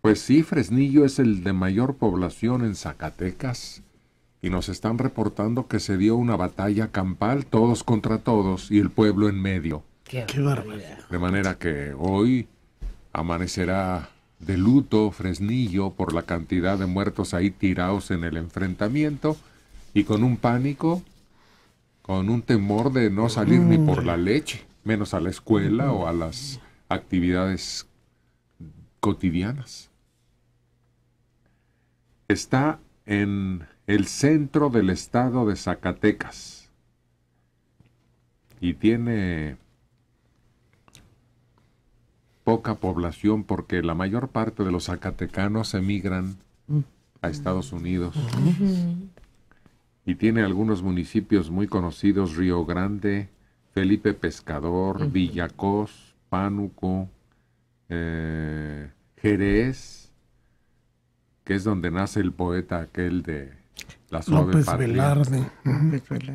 Pues sí, Fresnillo es el de mayor población en Zacatecas y nos están reportando que se dio una batalla campal, todos contra todos y el pueblo en medio. Qué, barbaridad. De manera que hoy amanecerá de luto Fresnillo por la cantidad de muertos ahí tirados en el enfrentamiento y con un pánico, con un temor de no salir ni por la leche, menos a la escuela o a las actividades cotidianas está en el centro del estado de Zacatecas y tiene poca población porque la mayor parte de los zacatecanos emigran a Estados Unidos y tiene algunos municipios muy conocidos, Río Grande, Felipe Pescador, Villacos, Pánuco, eh, Jerez, es donde nace el poeta aquel de la López Velarde.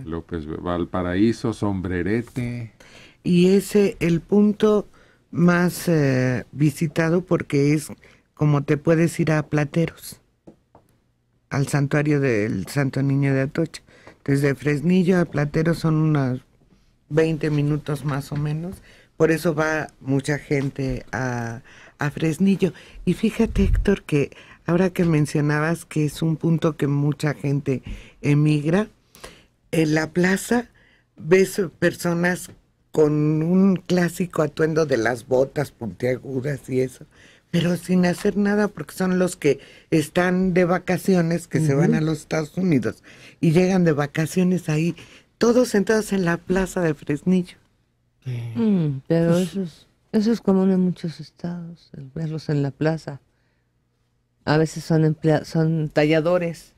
López Velarde. Valparaíso, Sombrerete. Y ese, el punto más eh, visitado porque es como te puedes ir a Plateros, al santuario del Santo Niño de Atocha. Desde Fresnillo a Plateros son unos 20 minutos más o menos. Por eso va mucha gente a, a Fresnillo. Y fíjate, Héctor, que Ahora que mencionabas que es un punto que mucha gente emigra, en la plaza ves personas con un clásico atuendo de las botas puntiagudas y eso, pero sin hacer nada porque son los que están de vacaciones, que se van a los Estados Unidos y llegan de vacaciones ahí, todos sentados en la plaza de Fresnillo. Mm, pero pues eso es, eso es común en muchos estados, verlos en la plaza a veces son, son talladores.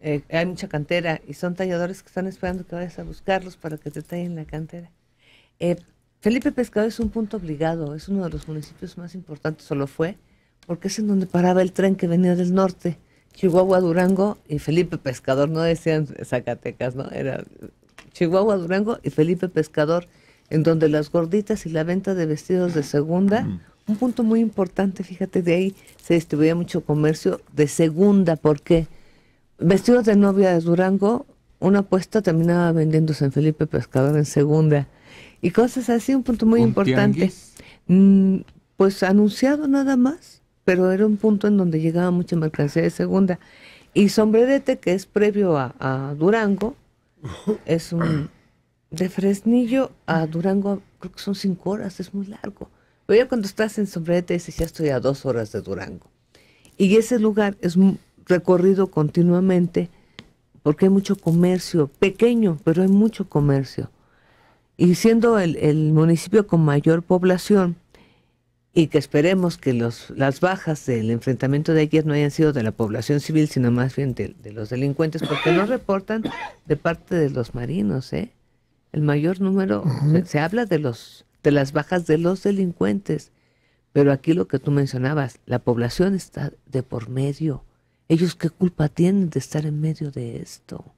Eh, hay mucha cantera y son talladores que están esperando que vayas a buscarlos para que te tallen la cantera. Eh, Felipe Pescado es un punto obligado, es uno de los municipios más importantes, Solo fue, porque es en donde paraba el tren que venía del norte. Chihuahua, Durango y Felipe Pescador, no decían Zacatecas, ¿no? Era Chihuahua, Durango y Felipe Pescador, en donde las gorditas y la venta de vestidos de segunda mm un punto muy importante, fíjate, de ahí se distribuía mucho comercio de segunda, porque vestidos de novia de Durango, una apuesta terminaba vendiéndose en Felipe Pescador en segunda. Y cosas así, un punto muy importante. Mm, pues anunciado nada más, pero era un punto en donde llegaba mucha mercancía de segunda. Y Sombrerete, que es previo a, a Durango, es un... De Fresnillo a Durango creo que son cinco horas, es muy largo. Pero cuando estás en Sombrerete ya estoy a dos horas de Durango. Y ese lugar es recorrido continuamente porque hay mucho comercio, pequeño, pero hay mucho comercio. Y siendo el, municipio con mayor población, y que esperemos que los, las bajas del enfrentamiento de ayer no hayan sido de la población civil, sino más bien de, los delincuentes, porque no reportan de parte de los marinos, ¿eh? El mayor número, se, habla de los de las bajas de los delincuentes. Pero aquí lo que tú mencionabas, la población está de por medio. ¿Ellos qué culpa tienen de estar en medio de esto?